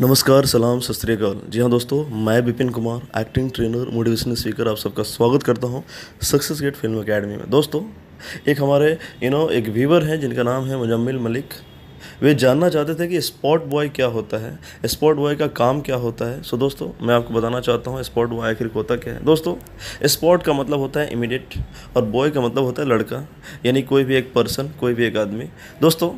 नमस्कार सलाम सत जी हाँ दोस्तों मैं Vipin Kumar acting trainer motivational speaker आप सबका स्वागत करता हूँ सक्सेस गेट फिल्म एकेडमी में दोस्तों एक हमारे यू नो एक व्यूवर हैं जिनका नाम है मुजम्मिल मलिक वे जानना चाहते थे कि स्पॉट बॉय क्या होता है स्पॉट बॉय का काम क्या होता है सो दोस्तों मैं आपको बताना चाहता हूँ स्पॉट बॉय आखिर होता क्या है दोस्तों स्पॉट का मतलब होता है इमीडिएट और बॉय का मतलब होता है लड़का यानी कोई भी एक पर्सन कोई भी एक आदमी दोस्तों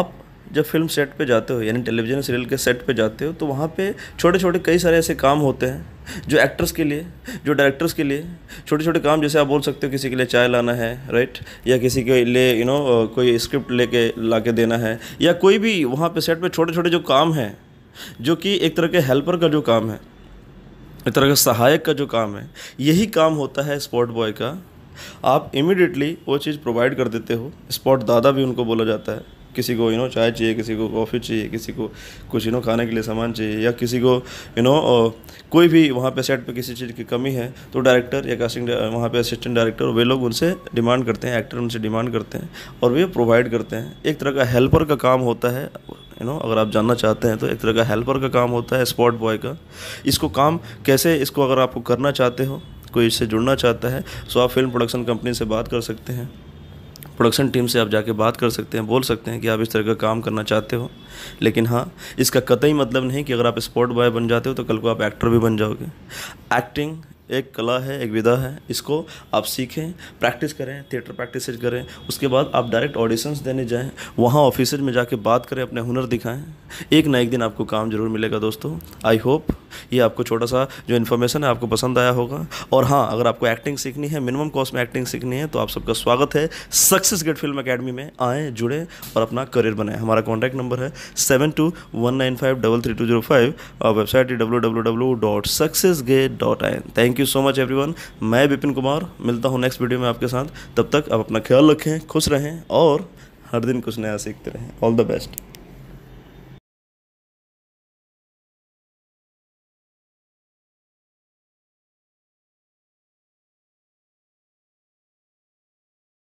आप जब फिल्म सेट पे जाते हो यानी टेलीविज़न सीरियल के सेट पे जाते हो तो वहाँ पे छोटे छोटे कई सारे ऐसे काम होते हैं जो एक्टर्स के लिए जो डायरेक्टर्स के लिए छोटे छोटे काम जैसे आप बोल सकते हो किसी के लिए चाय लाना है राइट या किसी के लिए यू नो कोई स्क्रिप्ट लेके ला के देना है या कोई भी वहाँ पे सेट पे छोटे छोटे जो काम हैं जो कि एक तरह के हेल्पर का जो काम है एक तरह का सहायक का जो काम है यही काम होता है स्पॉट बॉय का आप इमिडिएटली वो चीज़ प्रोवाइड कर देते हो स्पॉट दादा भी उनको बोला जाता है किसी को यू नो चाय चाहिए किसी को कॉफ़ी चाहिए किसी को कुछ यू नो खाने के लिए सामान चाहिए या किसी को यू नो कोई भी वहाँ पे सेट पे किसी चीज़ की कमी है तो डायरेक्टर या कास्टिंग वहाँ पे असिस्टेंट डायरेक्टर वे लोग उनसे डिमांड करते हैं एक्टर उनसे डिमांड करते हैं और वे प्रोवाइड करते हैं एक तरह का हेल्पर का काम होता है यू नो अगर आप जानना चाहते हैं तो एक तरह का हेल्पर का काम होता है स्पॉट बॉय का इसको काम कैसे इसको अगर आपको करना चाहते हो कोई इससे जुड़ना चाहता है सो तो आप फिल्म प्रोडक्शन कंपनी से बात कर सकते हैं प्रोडक्शन टीम से आप जाके बात कर सकते हैं बोल सकते हैं कि आप इस तरह का काम करना चाहते हो लेकिन हाँ इसका कतई मतलब नहीं कि अगर आप स्पोर्ट बॉय बन जाते हो तो कल को आप एक्टर भी बन जाओगे एक्टिंग एक कला है एक विधा है इसको आप सीखें प्रैक्टिस करें थिएटर प्रैक्टिस करें उसके बाद आप डायरेक्ट ऑडिशंस देने जाएं वहाँ ऑफिसर में जाके बात करें अपने हुनर दिखाएं एक ना एक दिन आपको काम ज़रूर मिलेगा दोस्तों आई होप ये आपको छोटा सा जो इन्फॉर्मेशन है आपको पसंद आया होगा और हाँ अगर आपको एक्टिंग सीखनी है मिनिमम कॉस्ट में एक्टिंग सीखनी है तो आप सबका स्वागत है सक्सेस गेट फिल्म अकेडमी में आएँ जुड़ें और अपना करियर बनाएं हमारा कॉन्टैक्ट नंबर है seven two one nine five double three two zero five और वेबसाइट है W W W dot success gate dot I N thank you so much everyone मैं विपिन कुमार मिलता हूँ नेक्स्ट वीडियो में आपके साथ तब तक आप अपना ख्याल रखें खुश रहें और हर दिन कुछ नया सीखते रहें ऑल द बेस्ट